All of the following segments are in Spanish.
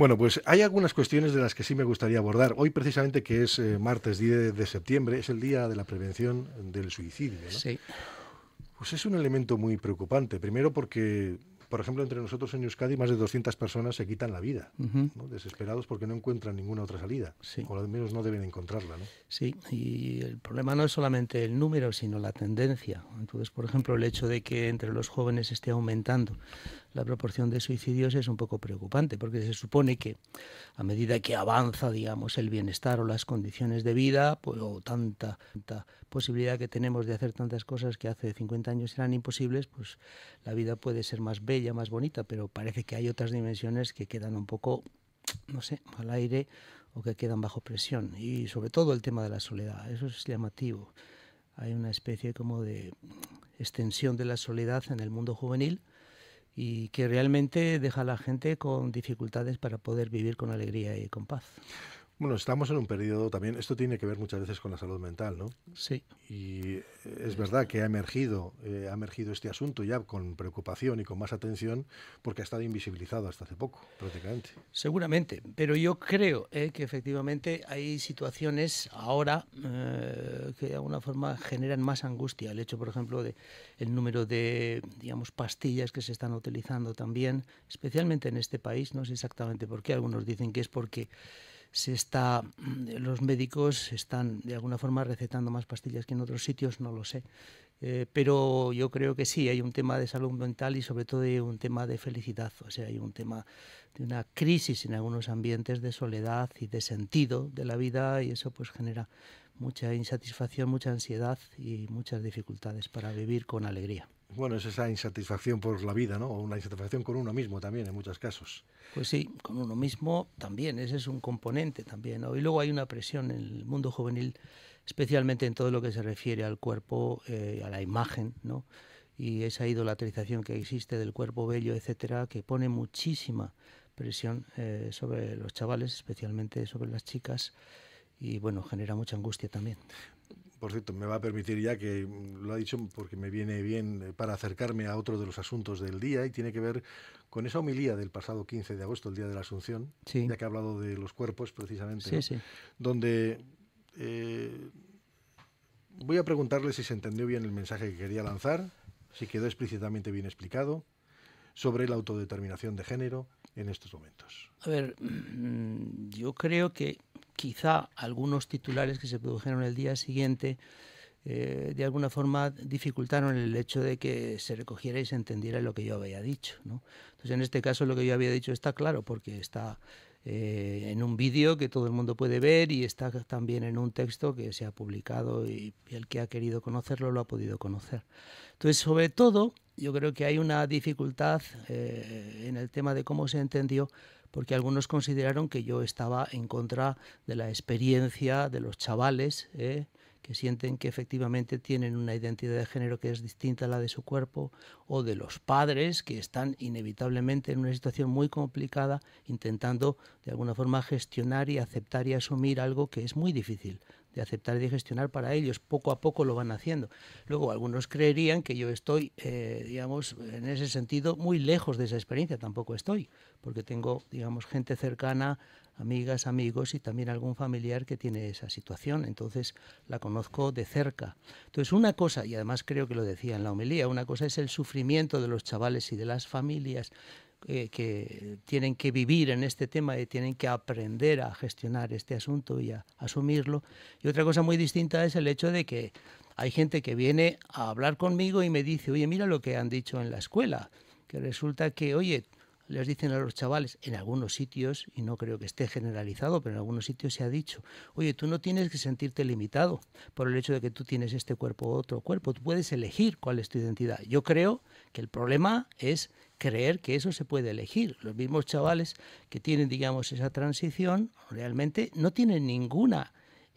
Bueno, pues hay algunas cuestiones de las que sí me gustaría abordar. Hoy precisamente que es eh, martes 10 de septiembre, es el día de la prevención del suicidio. Sí. Pues es un elemento muy preocupante. Primero porque, por ejemplo, entre nosotros en Euskadi más de 200 personas se quitan la vida, desesperados porque no encuentran ninguna otra salida, o al menos no deben encontrarla. ¿no? Sí, y el problema no es solamente el número, sino la tendencia. Entonces, por ejemplo, el hecho de que entre los jóvenes esté aumentando la proporción de suicidios es un poco preocupante, porque se supone que a medida que avanza, digamos, el bienestar o las condiciones de vida, pues, o tanta, tanta posibilidad que tenemos de hacer tantas cosas que hace 50 años eran imposibles, pues la vida puede ser más bella, más bonita, pero parece que hay otras dimensiones que quedan un poco, no sé, al aire o que quedan bajo presión. Y sobre todo el tema de la soledad, eso es llamativo. Hay una especie como de extensión de la soledad en el mundo juvenil, y que realmente deja a la gente con dificultades para poder vivir con alegría y con paz. Bueno, estamos en un periodo también, esto tiene que ver muchas veces con la salud mental, ¿no? Sí. Y es verdad que ha emergido, eh, ha emergido este asunto ya con preocupación y con más atención porque ha estado invisibilizado hasta hace poco, prácticamente. Seguramente, pero yo creo eh, que efectivamente hay situaciones ahora eh, que de alguna forma generan más angustia. El hecho, por ejemplo, de el número de, digamos, pastillas que se están utilizando también, especialmente en este país, no sé exactamente por qué, algunos dicen que es porque se está, mm, los médicos están de alguna forma recetando más pastillas que en otros sitios, no lo sé. Eh, pero yo creo que sí, hay un tema de salud mental y sobre todo hay un tema de felicidad, o sea, hay un tema de una crisis en algunos ambientes de soledad y de sentido de la vida y eso pues genera mucha insatisfacción, mucha ansiedad y muchas dificultades para vivir con alegría. Bueno, es esa insatisfacción por la vida, ¿no? O una insatisfacción con uno mismo también, en muchos casos. Pues sí, con uno mismo también, ese es un componente también, ¿no? Y luego hay una presión en el mundo juvenil, especialmente en todo lo que se refiere al cuerpo, eh, a la imagen, ¿no? Y esa idolatrización que existe del cuerpo bello, etcétera, que pone muchísima presión eh, sobre los chavales, especialmente sobre las chicas, y bueno, genera mucha angustia también. Por cierto, me va a permitir ya que lo ha dicho porque me viene bien eh, para acercarme a otro de los asuntos del día y tiene que ver con esa homilía del pasado 15 de agosto, el día de la Asunción, ya que ha hablado de los cuerpos precisamente, donde eh, voy a preguntarle si se entendió bien el mensaje que quería lanzar, si quedó explícitamente bien explicado, sobre la autodeterminación de género, en estos momentos? A ver, mm, yo creo que quizá algunos titulares que se produjeron el día siguiente eh, de alguna forma dificultaron el hecho de que se recogiera y se entendiera lo que yo había dicho. ¿no? Entonces, en este caso, lo que yo había dicho está claro porque está eh, en un vídeo que todo el mundo puede ver y está también en un texto que se ha publicado y, el que ha querido conocerlo lo ha podido conocer. Entonces, sobre todo, yo creo que hay una dificultad eh, en el tema de cómo se entendió porque algunos consideraron que yo estaba en contra de la experiencia de los chavales, ¿eh? que sienten que efectivamente tienen una identidad de género que es distinta a la de su cuerpo, o de los padres que están inevitablemente en una situación muy complicada intentando de alguna forma gestionar y aceptar y asumir algo que es muy difícil de aceptar y de gestionar para ellos. Poco a poco lo van haciendo. Luego, algunos creerían que yo estoy, eh, digamos, en ese sentido muy lejos de esa experiencia. Tampoco estoy, porque tengo, digamos, gente cercana amigas, amigos y también algún familiar que tiene esa situación. Entonces la conozco de cerca. Entonces una cosa, y además creo que lo decía en la homilía, una cosa es el sufrimiento de los chavales y de las familias eh, que tienen que vivir en este tema y tienen que aprender a gestionar este asunto y a asumirlo. Y otra cosa muy distinta es el hecho de que hay gente que viene a hablar conmigo y me dice, oye, mira lo que han dicho en la escuela, que resulta que, oye, les dicen a los chavales, en algunos sitios, y no creo que esté generalizado, pero en algunos sitios se ha dicho, oye, tú no tienes que sentirte limitado por el hecho de que tú tienes este cuerpo o otro cuerpo, tú puedes elegir cuál es tu identidad. Yo creo que el problema es creer que eso se puede elegir. Los mismos chavales que tienen, digamos, esa transición, realmente no tienen ninguna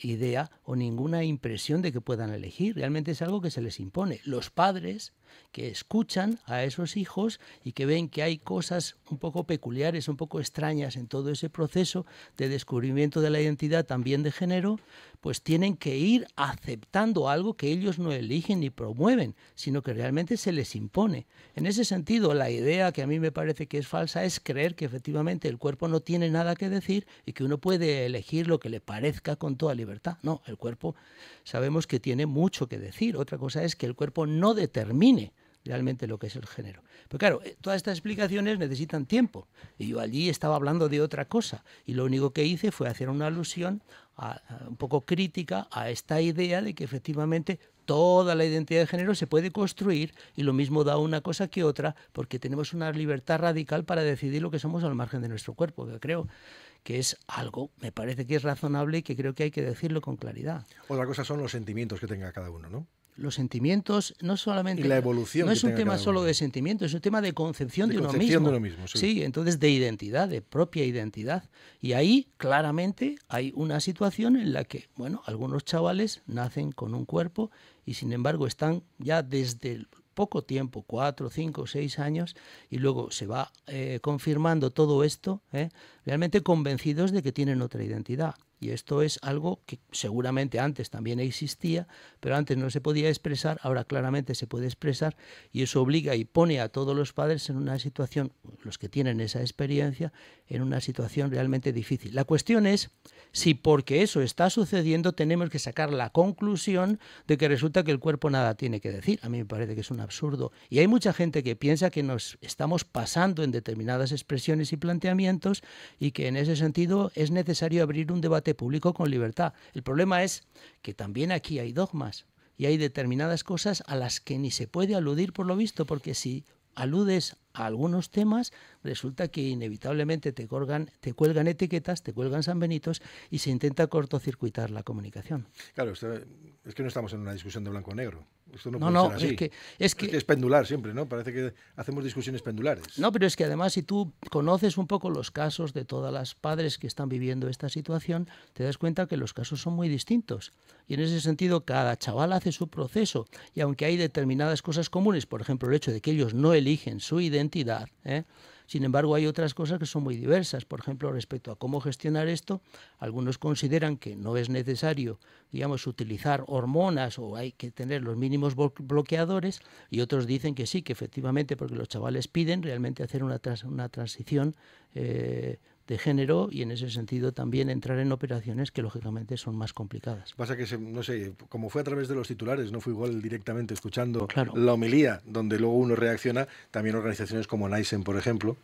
idea o ninguna impresión de que puedan elegir. Realmente es algo que se les impone. Los padres que escuchan a esos hijos y que ven que hay cosas un poco peculiares, un poco extrañas en todo ese proceso de descubrimiento de la identidad también de género, pues tienen que ir aceptando algo que ellos no eligen ni promueven, sino que realmente se les impone. En ese sentido, la idea que a mí me parece que es falsa es creer que efectivamente el cuerpo no tiene nada que decir y que uno puede elegir lo que le parezca con toda libertad. No, el cuerpo sabemos que tiene mucho que decir. Otra cosa es que el cuerpo no determine realmente lo que es el género. Pero claro, eh, todas estas explicaciones necesitan tiempo. Y yo allí estaba hablando de otra cosa. Y lo único que hice fue hacer una alusión un poco crítica a esta idea de que efectivamente toda la identidad de género se puede construir y lo mismo da una cosa que otra porque tenemos una libertad radical para decidir lo que somos al margen de nuestro cuerpo, que creo que es algo, me parece que es razonable y que creo que hay que decirlo con claridad. Otra cosa son los sentimientos que tenga cada uno, ¿no? los sentimientos no solamente la evolución no es un tema solo de sentimientos es un tema de concepción de, uno mismo, sí. entonces de identidad de propia identidad y ahí claramente hay una situación en la que bueno algunos chavales nacen con un cuerpo y sin embargo están ya desde poco tiempo cuatro cinco seis años y luego se va eh, confirmando todo esto eh, realmente convencidos de que tienen otra identidad y esto es algo que seguramente antes también existía, pero antes no se podía expresar, ahora claramente se puede expresar y eso obliga y pone a todos los padres en una situación, los que tienen esa experiencia, en una situación realmente difícil. La cuestión es si porque eso está sucediendo tenemos que sacar la conclusión de que resulta que el cuerpo nada tiene que decir. A mí me parece que es un absurdo y hay mucha gente que piensa que nos estamos pasando en determinadas expresiones y planteamientos y que en ese sentido es necesario abrir un debate público con libertad. El problema es que también aquí hay dogmas y hay determinadas cosas a las que ni se puede aludir por lo visto, porque si aludes a algunos temas, resulta que inevitablemente te, colgan, te cuelgan etiquetas, te cuelgan sanbenitos y se intenta cortocircuitar la comunicación. Claro, es que no estamos en una discusión de blanco o negro no, no, Es, que, es, que, es pendular siempre, ¿no? Parece que hacemos discusiones pendulares. No, pero es que además si tú conoces un poco los casos de todas las padres que están viviendo esta situación, te das cuenta que los casos son muy distintos. Y en ese sentido, cada chaval hace su proceso. Y aunque hay determinadas cosas comunes, por ejemplo, el hecho de que ellos no eligen su identidad, ¿eh? Sin embargo, hay otras cosas que son muy diversas. Por ejemplo, respecto a cómo gestionar esto, algunos consideran que no es necesario, digamos, utilizar hormonas o hay que tener los mínimos bloqueadores y otros dicen que sí, que efectivamente, porque los chavales piden realmente hacer una, transición eh, de género y en ese sentido también entrar en operaciones que lógicamente son más complicadas. Pasa que, no sé, como fue a través de los titulares, no fue igual directamente escuchando pues la homilía, donde luego uno reacciona, también organizaciones como Naisen, por ejemplo,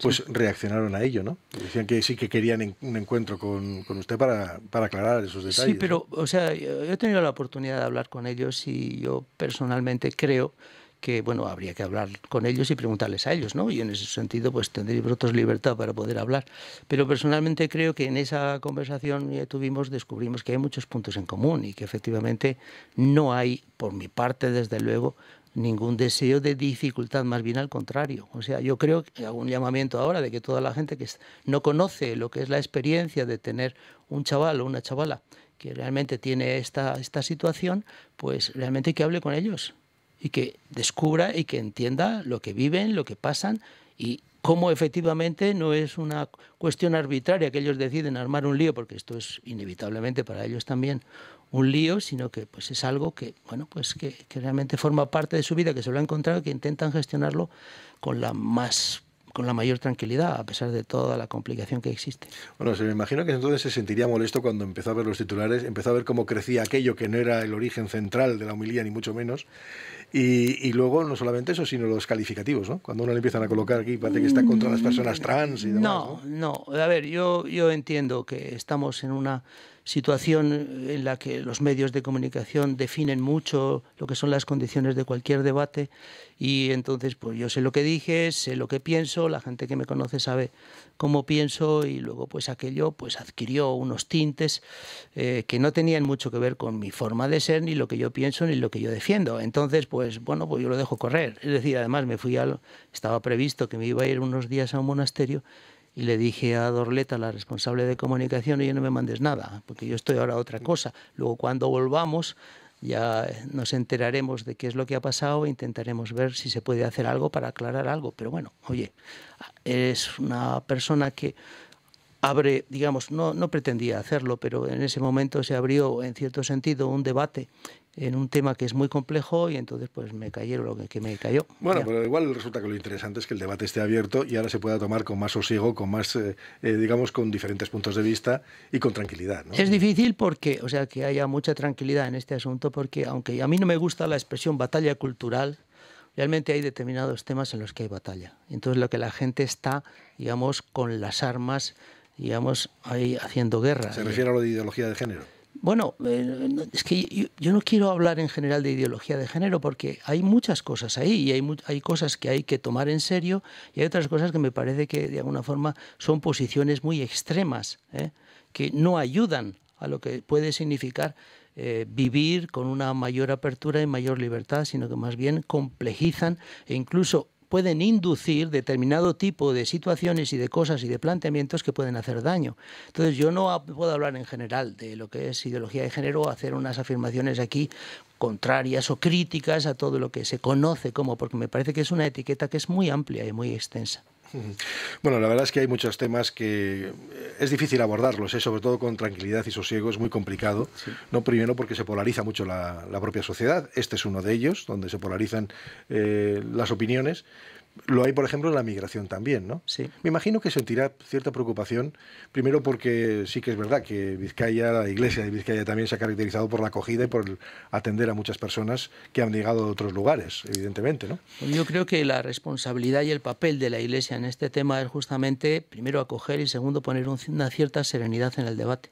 pues reaccionaron a ello, ¿no? Decían que sí que querían un encuentro con, usted para, aclarar esos detalles. Sí, pero, o sea, yo he tenido la oportunidad de hablar con ellos y yo personalmente creo que bueno, habría que hablar con ellos y preguntarles a ellos, ¿no? Y en ese sentido, pues tendréis vosotros libertad para poder hablar. Pero personalmente creo que en esa conversación que tuvimos descubrimos que hay muchos puntos en común y que efectivamente no hay, por mi parte, desde luego, ningún deseo de dificultad, más bien al contrario. O sea, yo creo que hago un llamamiento ahora de que toda la gente que no conoce lo que es la experiencia de tener un chaval o una chavala que realmente tiene esta, esta situación, pues realmente que hable con ellos, y que descubra y que entienda lo que viven, lo que pasan y cómo efectivamente no es una cuestión arbitraria que ellos deciden armar un lío, porque esto es inevitablemente para ellos también un lío, sino que pues es algo que, bueno, pues que, realmente forma parte de su vida, que se lo ha encontrado, que intentan gestionarlo con la más con la mayor tranquilidad, a pesar de toda la complicación que existe. Bueno, se me imagino que entonces se sentiría molesto cuando empezó a ver los titulares, empezó a ver cómo crecía aquello que no era el origen central de la humilía ni mucho menos, y, luego, no solamente eso, sino los calificativos, ¿no? Cuando uno le empiezan a colocar aquí, parece que está contra las personas trans y demás. No, no. A ver, yo, yo entiendo que estamos en una situación en la que los medios de comunicación definen mucho lo que son las condiciones de cualquier debate y entonces pues yo sé lo que dije, sé lo que pienso, la gente que me conoce sabe cómo pienso y luego pues aquello pues adquirió unos tintes eh, que no tenían mucho que ver con mi forma de ser, ni lo que yo pienso, ni lo que yo defiendo. Entonces pues bueno, pues yo lo dejo correr. Es decir, además me fui al, estaba previsto que me iba a ir unos días a un monasterio y le dije a Dorleta, la responsable de comunicación, oye, no me mandes nada, porque yo estoy ahora otra cosa. Luego cuando volvamos ya nos enteraremos de qué es lo que ha pasado e intentaremos ver si se puede hacer algo para aclarar algo. Pero bueno, oye, es una persona que abre, digamos, no, no pretendía hacerlo, pero en ese momento se abrió, en cierto sentido, un debate en un tema que es muy complejo y entonces pues me cayeron lo que, me cayó. Bueno, pero igual resulta que lo interesante es que el debate esté abierto y ahora se pueda tomar con más sosiego, con más, eh, eh, digamos, con diferentes puntos de vista y con tranquilidad. Es difícil porque, o sea, que haya mucha tranquilidad en este asunto porque aunque a mí no me gusta la expresión batalla cultural, realmente hay determinados temas en los que hay batalla. Entonces lo que la gente está, digamos, con las armas digamos, ahí haciendo guerra. ¿Se refiere a lo de ideología de género? Bueno, eh, es que yo, no quiero hablar en general de ideología de género porque hay muchas cosas ahí y hay, hay cosas que hay que tomar en serio y hay otras cosas que me parece que de alguna forma son posiciones muy extremas ¿eh? que no ayudan a lo que puede significar eh, vivir con una mayor apertura y mayor libertad, sino que más bien complejizan e incluso pueden inducir determinado tipo de situaciones y de cosas y de planteamientos que pueden hacer daño. Entonces yo no puedo hablar en general de lo que es ideología de género, o hacer unas afirmaciones aquí contrarias o críticas a todo lo que se conoce como, porque me parece que es una etiqueta que es muy amplia y muy extensa. Bueno, la verdad es que hay muchos temas que eh, es difícil abordarlos, ¿eh? sobre todo con tranquilidad y sosiego, es muy complicado. No primero porque se polariza mucho la, propia sociedad, este es uno de ellos, donde se polarizan eh, las opiniones, lo hay, por ejemplo, en la migración también, ¿no? Sí. Me imagino que sentirá cierta preocupación, primero porque sí que es verdad que Vizcaya, la iglesia de Vizcaya también se ha caracterizado por la acogida y por atender a muchas personas que han llegado de otros lugares, evidentemente, ¿no? Pues yo creo que la responsabilidad y el papel de la iglesia en este tema es justamente, primero, acoger y segundo, poner una cierta serenidad en el debate.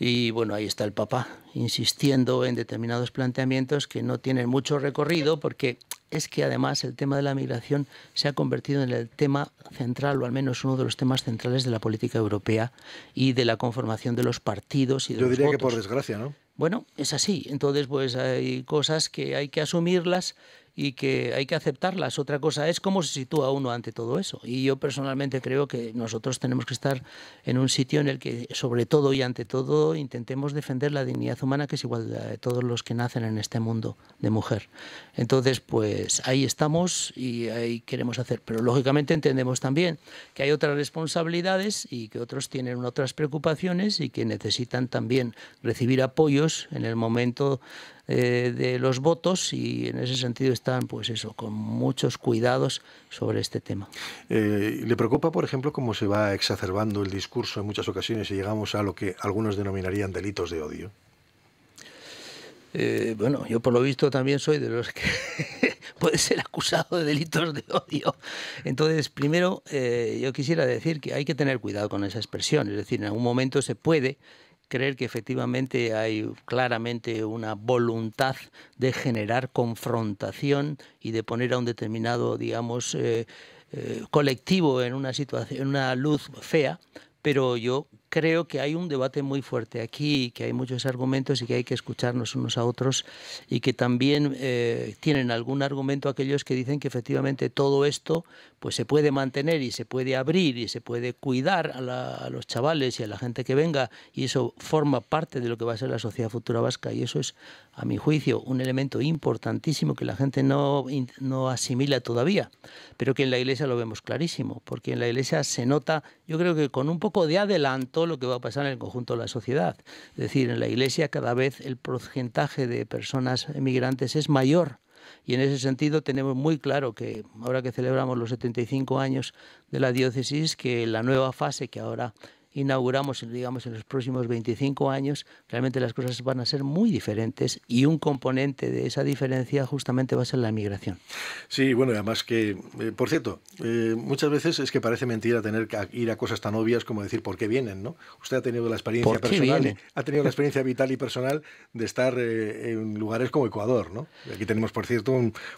Y bueno, ahí está el Papa insistiendo en determinados planteamientos que no tienen mucho recorrido, porque es que además el tema de la migración se ha convertido en el tema central, o al menos uno de los temas centrales de la política europea y de la conformación de los partidos y de Yo diría que por desgracia, ¿no? Bueno, es así. Entonces, pues hay cosas que hay que asumirlas y que hay que aceptarlas. Otra cosa es cómo se sitúa uno ante todo eso. Y yo personalmente creo que nosotros tenemos que estar en un sitio en el que, sobre todo y ante todo, intentemos defender la dignidad humana que es igual de todos los que nacen en este mundo de mujer. Entonces, pues ahí estamos y ahí queremos hacer. Pero lógicamente entendemos también que hay otras responsabilidades y que otros tienen otras preocupaciones y que necesitan también recibir apoyos en el momento eh, de los votos y en ese sentido están, pues eso, con muchos cuidados sobre este tema. Eh, ¿Le preocupa, por ejemplo, cómo se va exacerbando el discurso en muchas ocasiones y llegamos a lo que algunos denominarían delitos de odio? Eh, bueno, yo por lo visto también soy de los que puede ser acusado de delitos de odio. Entonces, primero, yo quisiera decir que hay que tener cuidado con esa expresión. Es decir, en algún momento se puede creer que efectivamente hay claramente una voluntad de generar confrontación y de poner a un determinado, digamos, eh, eh, colectivo en una situación, en una luz fea, pero yo creo que hay un debate muy fuerte aquí, que hay muchos argumentos y que hay que escucharnos unos a otros y que también eh, tienen algún argumento aquellos que dicen que efectivamente todo esto pues se puede mantener y se puede abrir y se puede cuidar a, los chavales y a la gente que venga y eso forma parte de lo que va a ser la sociedad futura vasca y eso es, a mi juicio, un elemento importantísimo que la gente no, no asimila todavía, pero que en la iglesia lo vemos clarísimo, porque en la iglesia se nota, yo creo que con un poco de adelanto lo que va a pasar en el conjunto de la sociedad. Es decir, en la iglesia cada vez el porcentaje de personas emigrantes es mayor y en ese sentido tenemos muy claro que ahora que celebramos los 75 años de la diócesis, que la nueva fase que ahora inauguramos, digamos, en los próximos 25 años, realmente las cosas van a ser muy diferentes y un componente de esa diferencia justamente va a ser la migración. Sí, bueno, además que, eh, por cierto, eh, muchas veces es que parece mentira tener que ir a cosas tan obvias como decir por qué vienen, ¿no? Usted ha tenido la experiencia personal, ha tenido la experiencia vital y personal de estar eh, en lugares como Ecuador, ¿no? Aquí tenemos, por cierto,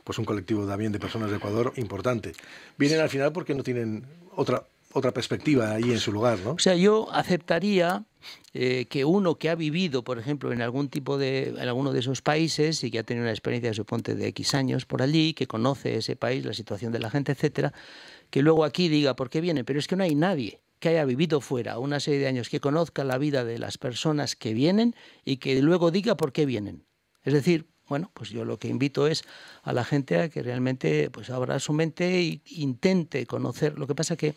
pues un colectivo también de personas de Ecuador importante. Vienen al final porque no tienen otra otra perspectiva ahí en su lugar, ¿no? O sea, yo aceptaría eh, que uno que ha vivido, por ejemplo, en algún tipo de, en alguno de esos países y que ha tenido una experiencia, de suponte, de X años por allí, que conoce ese país, la situación de la gente, etcétera, que luego aquí diga por qué viene, pero es que no hay nadie que haya vivido fuera una serie de años, que conozca la vida de las personas que vienen y que luego diga por qué vienen. Es decir, bueno, pues yo lo que invito es a la gente a que realmente pues abra su mente e intente conocer. Lo que pasa que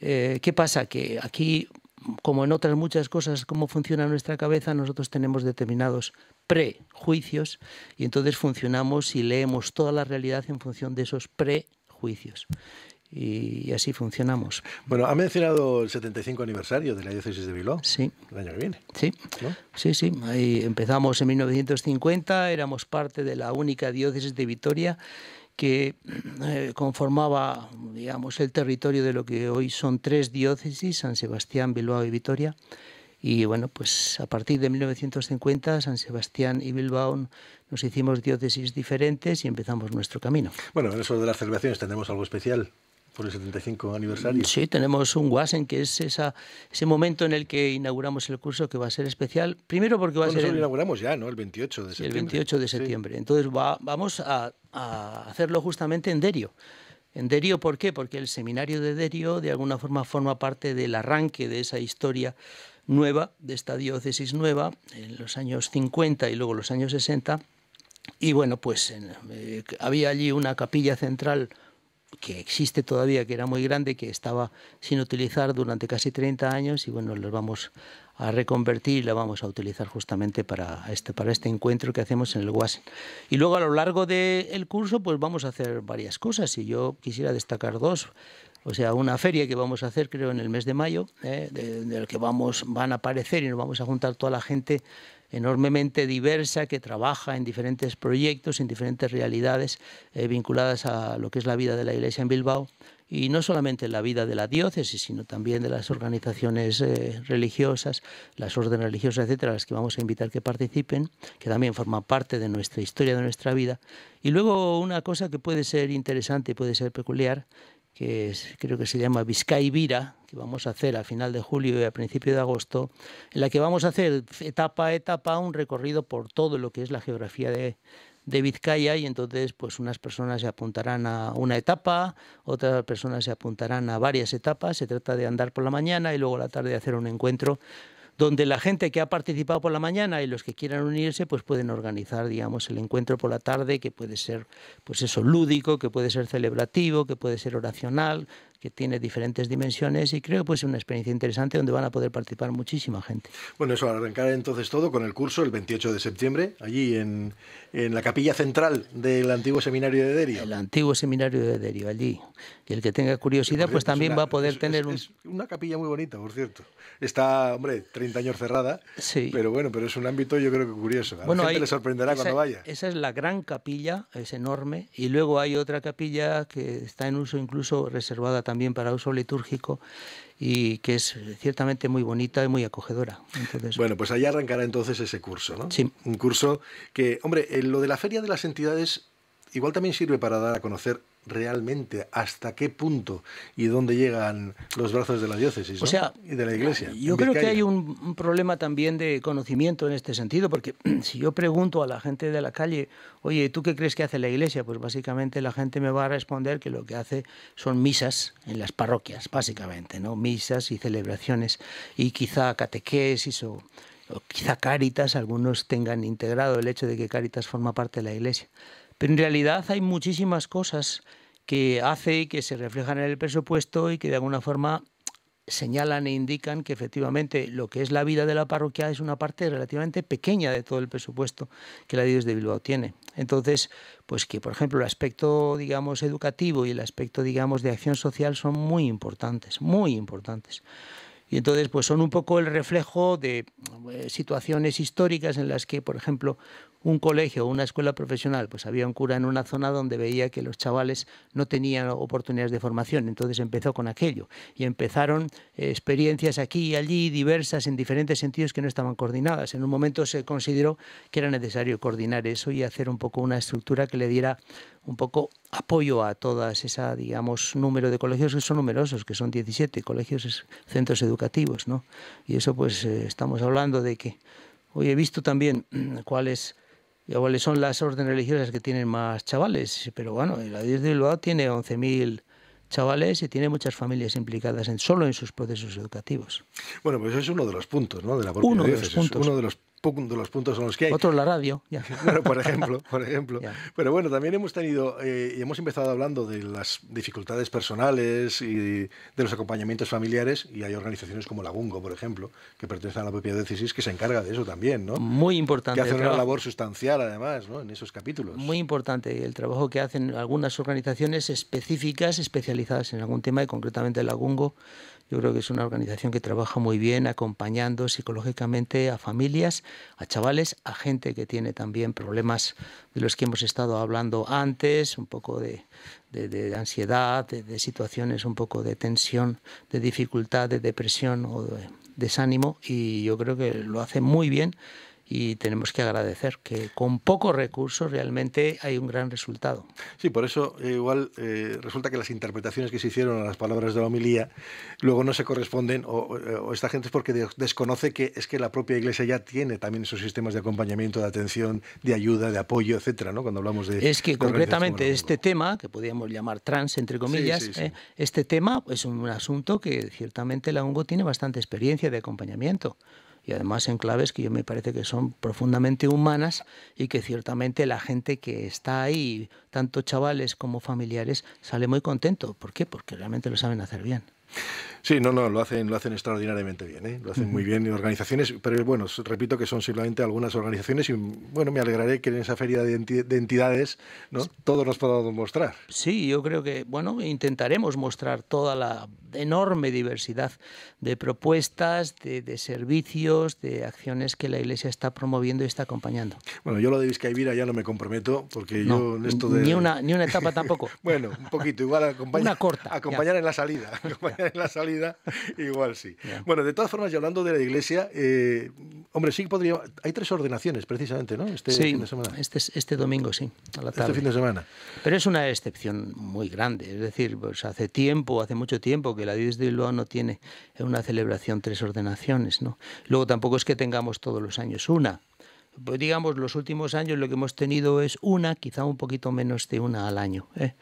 eh, ¿Qué pasa? Que aquí, como en otras muchas cosas, cómo funciona nuestra cabeza, nosotros tenemos determinados prejuicios y entonces funcionamos y leemos toda la realidad en función de esos prejuicios y así funcionamos. Bueno, ha mencionado el 75 aniversario de la diócesis de Bilbao. Sí. El año que viene. Sí. Sí, sí. empezamos en 1950, éramos parte de la única diócesis de Vitoria que eh, conformaba digamos, el territorio de lo que hoy son tres diócesis, San Sebastián, Bilbao y Vitoria. Y bueno, pues a partir de 1950 San Sebastián y Bilbao nos hicimos diócesis diferentes y empezamos nuestro camino. Bueno, en eso de las celebraciones tenemos algo especial por el 75 aniversario. Sí, tenemos un Wasen, que es esa, ese momento en el que inauguramos el curso que va a ser especial. Primero porque va a ser... Lo inauguramos ya, ¿no? El 28 de septiembre. El 28 de septiembre. Entonces vamos a, a hacerlo justamente en Derio. En Derio, ¿por qué? Porque el seminario de Derio de alguna forma forma parte del arranque de esa historia nueva, de esta diócesis nueva, en los años 50 y luego los años 60. Y bueno, pues eh, había allí una capilla central que existe todavía, que era muy grande, que estaba sin utilizar durante casi 30 años y bueno, los vamos a reconvertir y la vamos a utilizar justamente para este, para este encuentro que hacemos en el WASEN. Y luego a lo largo del curso pues vamos a hacer varias cosas y yo quisiera destacar dos. O sea, una feria que vamos a hacer creo en el mes de mayo, en eh, la que vamos, van a aparecer y nos vamos a juntar toda la gente enormemente diversa que trabaja en diferentes proyectos, en diferentes realidades eh, vinculadas a lo que es la vida de la Iglesia en Bilbao y no solamente en la vida de la diócesis, sino también de las organizaciones eh, religiosas, las órdenes religiosas, etcétera, las que vamos a invitar que participen, que también forman parte de nuestra historia, de nuestra vida. Y luego una cosa que puede ser interesante y puede ser peculiar que creo que se llama Vizcay Vira, que vamos a hacer a final de julio y a principio de agosto, en la que vamos a hacer etapa a etapa un recorrido por todo lo que es la geografía de, de Vizcaya y entonces pues unas personas se apuntarán a una etapa, otras personas se apuntarán a varias etapas, se trata de andar por la mañana y luego la tarde hacer un encuentro donde la gente que ha participado por la mañana y los que quieran unirse, pues pueden organizar, digamos, el encuentro por la tarde, que puede ser, pues eso, lúdico, que puede ser celebrativo, que puede ser oracional, que tiene diferentes dimensiones y creo que puede ser una experiencia interesante donde van a poder participar muchísima gente. Bueno, eso, arrancar entonces todo con el curso el 28 de septiembre, allí en, en la capilla central del antiguo seminario de Derio. El antiguo seminario de Derio, allí. Y el que tenga curiosidad, pues también va a poder tener es, un... una capilla muy bonita, por cierto. Está, hombre, 30 años cerrada, sí. pero bueno, pero es un ámbito yo creo que curioso. A bueno, la gente le sorprenderá cuando vaya. Esa es la gran capilla, es enorme, y luego hay otra capilla que está en uso incluso reservada también para uso litúrgico y que es ciertamente muy bonita y muy acogedora. bueno, pues ahí arrancará entonces ese curso, ¿no? Sí. Un curso que, hombre, eh, lo de la Feria de las Entidades igual también sirve para dar a conocer realmente hasta qué punto y dónde llegan los brazos de la diócesis y de la Iglesia. Yo creo que hay un, problema también de conocimiento en este sentido, porque si yo pregunto a la gente de la calle, oye, ¿tú qué crees que hace la Iglesia? Pues básicamente la gente me va a responder que lo que hace son misas en las parroquias, básicamente, ¿no? Misas y celebraciones y quizá catequesis o o quizá Cáritas, algunos tengan integrado el hecho de que Cáritas forma parte de la Iglesia. Pero en realidad hay muchísimas cosas que hace y que se reflejan en el presupuesto y que de alguna forma señalan e indican que efectivamente lo que es la vida de la parroquia es una parte relativamente pequeña de todo el presupuesto que la Dios de Bilbao tiene. Entonces, pues que por ejemplo el aspecto, digamos, educativo y el aspecto, digamos, de acción social son muy importantes, muy importantes. Y entonces, pues son un poco el reflejo de eh, situaciones históricas en las que, por ejemplo, un colegio o una escuela profesional, pues había un cura en una zona donde veía que los chavales no tenían oportunidades de formación, entonces empezó con aquello y empezaron eh, experiencias aquí y allí diversas en diferentes sentidos que no estaban coordinadas. En un momento se consideró que era necesario coordinar eso y hacer un poco una estructura que le diera un poco apoyo a todas esa digamos número de colegios que son numerosos, que son 17 colegios, centros educativos, ¿no? Y eso pues eh, estamos hablando de que hoy he visto también mm, cuáles son las órdenes religiosas que tienen más chavales, pero bueno, la Dios de Bilbao tiene 11.000 chavales y tiene muchas familias implicadas en, solo en sus procesos educativos. Bueno, pues eso es uno de los puntos, ¿no? De la uno de Uno de los de los puntos en los que hay. la radio, por ejemplo, por ejemplo. Pero bueno, también hemos tenido eh, y hemos empezado hablando de las dificultades personales y de los acompañamientos familiares y hay organizaciones como la Gungo, por ejemplo, que pertenecen a la propia diócesis que se encarga de eso también, ¿no? Muy importante. Que hacen una labor sustancial además, ¿no? En esos capítulos. Muy importante el trabajo que hacen algunas organizaciones específicas, especializadas en algún tema y concretamente la Gungo. Yo creo que es una organización que trabaja muy bien acompañando psicológicamente a familias, a chavales, a gente que tiene también problemas de los que hemos estado hablando antes, un poco de, ansiedad, de, de, situaciones un poco de tensión, de dificultad, de depresión o de desánimo. Y yo creo que lo hace muy bien y tenemos que agradecer que con pocos recursos realmente hay un gran resultado. Sí, por eso eh, igual eh, resulta que las interpretaciones que se hicieron a las palabras de la homilía luego no se corresponden o, esta gente es porque desconoce que es que la propia Iglesia ya tiene también esos sistemas de acompañamiento, de atención, de ayuda, de apoyo, etcétera, ¿no? Cuando hablamos de es que concretamente este tema que podríamos llamar trans entre comillas, eh, este tema es un asunto que ciertamente la UNGO tiene bastante experiencia de acompañamiento y además en claves que yo me parece que son profundamente humanas y que ciertamente la gente que está ahí, tanto chavales como familiares, sale muy contento. ¿Por qué? Porque realmente lo saben hacer bien. Sí, no, no, lo hacen, lo hacen extraordinariamente bien, ¿eh? lo hacen muy bien en organizaciones, pero bueno, repito que son simplemente algunas organizaciones y bueno, me alegraré que en esa feria de entidades ¿no? todos los podamos mostrar. Sí, yo creo que, bueno, intentaremos mostrar toda la enorme diversidad de propuestas, de, servicios, de acciones que la Iglesia está promoviendo y está acompañando. Bueno, yo lo de Vizcaibira ya no me comprometo, porque yo en esto de... Ni una, ni una etapa tampoco. bueno, un poquito, igual acompañar, corta, acompañar en la salida, acompañar en la salida, igual sí. Bueno, de todas formas, ya hablando de la Iglesia, eh, hombre, sí podría... Hay tres ordenaciones, precisamente, ¿no? Este fin de semana. Este, este, domingo, sí, a la este tarde. Este fin de semana. Pero es una excepción muy grande, es decir, pues hace tiempo, hace mucho tiempo que la diócesis de Bilbao no tiene en una celebración tres ordenaciones. ¿no? Luego tampoco es que tengamos todos los años una. Pues digamos, los últimos años lo que hemos tenido es una, quizá un poquito menos de una al año. ¿eh?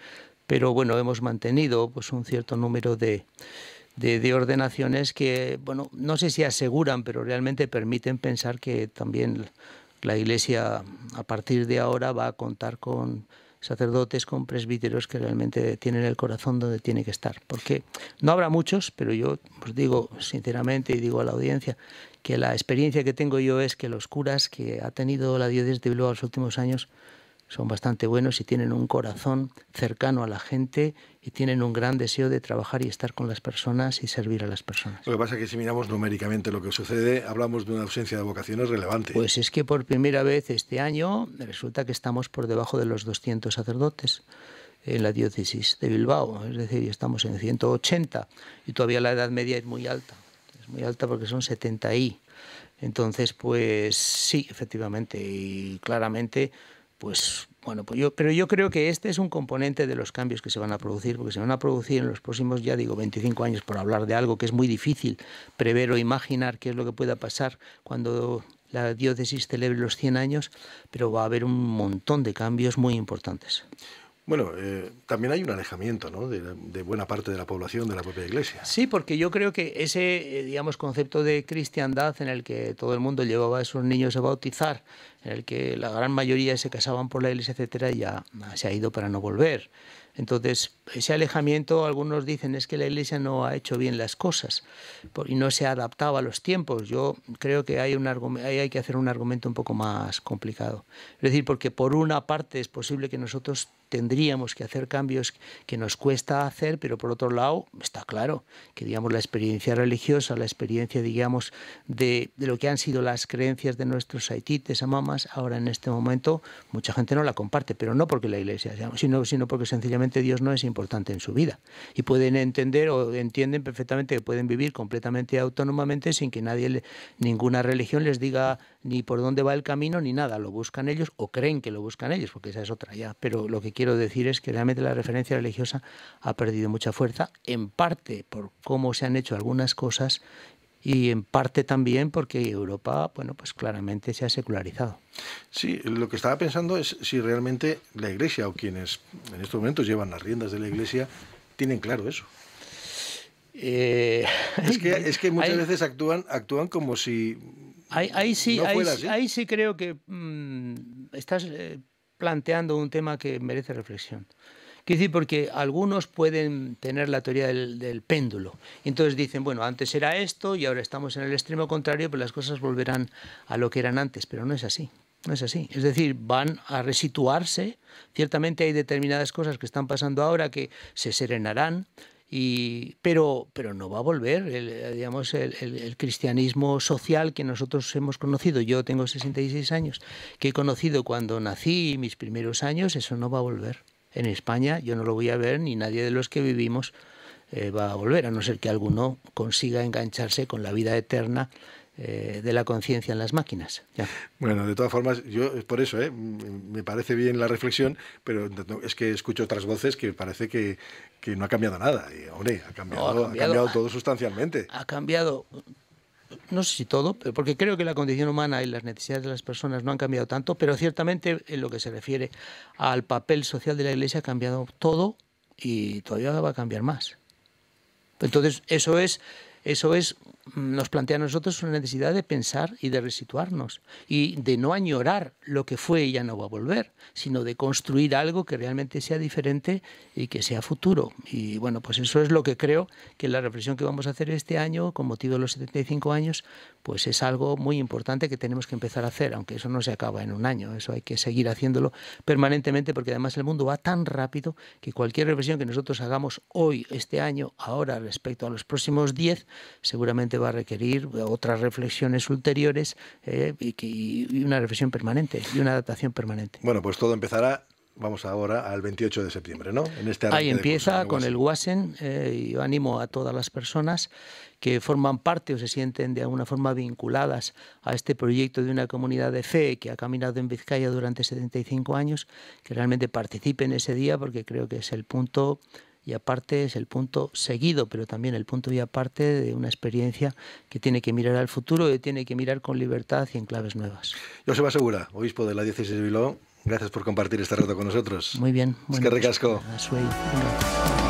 Pero bueno, hemos mantenido pues, un cierto número de, de, de, ordenaciones que, bueno, no sé si aseguran, pero realmente permiten pensar que también la Iglesia a partir de ahora va a contar con sacerdotes, con presbíteros que realmente tienen el corazón donde tiene que estar. Porque no habrá muchos, pero yo os digo sinceramente y digo a la audiencia que la experiencia que tengo yo es que los curas que ha tenido la diócesis de Bilbao en los últimos años son bastante buenos y tienen un corazón cercano a la gente y tienen un gran deseo de trabajar y estar con las personas y servir a las personas. Lo que pasa es que si miramos numéricamente lo que sucede, hablamos de una ausencia de vocaciones relevante. Pues es que por primera vez este año resulta que estamos por debajo de los 200 sacerdotes en la diócesis de Bilbao, es decir, estamos en 180 y todavía la edad media es muy alta, es muy alta porque son 70 y. Entonces, pues sí, efectivamente y claramente pues bueno, pues yo, pero yo creo que este es un componente de los cambios que se van a producir, porque se van a producir en los próximos, ya digo, 25 años, por hablar de algo que es muy difícil prever o imaginar qué es lo que pueda pasar cuando la diócesis celebre los 100 años, pero va a haber un montón de cambios muy importantes. Bueno, eh, también hay un alejamiento ¿no? de, buena parte de la población de la propia Iglesia. Sí, porque yo creo que ese eh, digamos, concepto de cristiandad en el que todo el mundo llevaba a sus niños a bautizar, en el que la gran mayoría se casaban por la Iglesia, etc., ya se ha ido para no volver. Entonces, ese alejamiento, algunos dicen, es que la Iglesia no ha hecho bien las cosas y no se ha adaptado a los tiempos. Yo creo que hay, un hay que hacer un argumento un poco más complicado. Es decir, porque por una parte es posible que nosotros tendríamos que hacer cambios que nos cuesta hacer, pero por otro lado está claro que digamos la experiencia religiosa, la experiencia digamos de, lo que han sido las creencias de nuestros haitites, amamas, ahora en este momento mucha gente no la comparte, pero no porque la iglesia, sino, sino porque sencillamente Dios no es importante en su vida. Y pueden entender o entienden perfectamente que pueden vivir completamente autónomamente sin que nadie, ninguna religión les diga ni por dónde va el camino ni nada, lo buscan ellos o creen que lo buscan ellos, porque esa es otra ya, pero lo que decir es que realmente la referencia religiosa ha perdido mucha fuerza, en parte por cómo se han hecho algunas cosas y en parte también porque Europa, bueno, pues claramente se ha secularizado. Sí, lo que estaba pensando es si realmente la Iglesia o quienes en estos momentos llevan las riendas de la Iglesia tienen claro eso. Eh, es, que, es, que, muchas veces actúan, actúan como si... Ahí, sí, ahí, ahí, sí creo que mm, estás... Eh, planteando un tema que merece reflexión. Quiero decir, porque algunos pueden tener la teoría del, del, péndulo. entonces dicen, bueno, antes era esto y ahora estamos en el extremo contrario, pues las cosas volverán a lo que eran antes. Pero no es así. No es así. Es decir, van a resituarse. Ciertamente hay determinadas cosas que están pasando ahora que se serenarán, y, pero, pero no va a volver el, eh, digamos, el, cristianismo social que nosotros hemos conocido. Yo tengo 66 años, que he conocido cuando nací mis primeros años, eso no va a volver. En España yo no lo voy a ver, ni nadie de los que vivimos eh, va a volver, a no ser que alguno consiga engancharse con la vida eterna eh, de la conciencia en las máquinas. Bueno, de todas formas, yo por eso ¿eh? me parece bien la reflexión, pero es que escucho otras voces que parece que, que no ha cambiado nada. Y, hombre, ha cambiado, ha cambiado, todo sustancialmente. Ha cambiado no sé si todo, porque creo que la condición humana y las necesidades de las personas no han cambiado tanto, pero ciertamente en lo que se refiere al papel social de la Iglesia ha cambiado todo y todavía va a cambiar más. Entonces, eso es eso es, mm, nos plantea a nosotros una necesidad de pensar y de resituarnos y de no añorar lo que fue y ya no va a volver, sino de construir algo que realmente sea diferente y que sea futuro. Y bueno, pues eso es lo que creo que la reflexión que vamos a hacer este año con motivo de los 75 años, pues es algo muy importante que tenemos que empezar a hacer, aunque eso no se acaba en un año, eso hay que seguir haciéndolo permanentemente porque además el mundo va tan rápido que cualquier reflexión que nosotros hagamos hoy, este año, ahora respecto a los próximos 10, seguramente va a requerir otras reflexiones ulteriores eh, y, una reflexión permanente y una adaptación permanente. Bueno, pues todo empezará vamos ahora al 28 de septiembre, ¿no? En este Ahí empieza con el WASEN. Eh, y yo animo a todas las personas que forman parte o se sienten de alguna forma vinculadas a este proyecto de una comunidad de fe que ha caminado en Vizcaya durante 75 años, que realmente participen ese día porque creo que es el punto y aparte es el punto seguido, pero también el punto y aparte de una experiencia que tiene que mirar al futuro y tiene que mirar con libertad y en claves nuevas. va Segura, obispo de la diócesis de Bilbao, gracias por compartir este rato con nosotros. Muy bien. Bueno, es que recasco.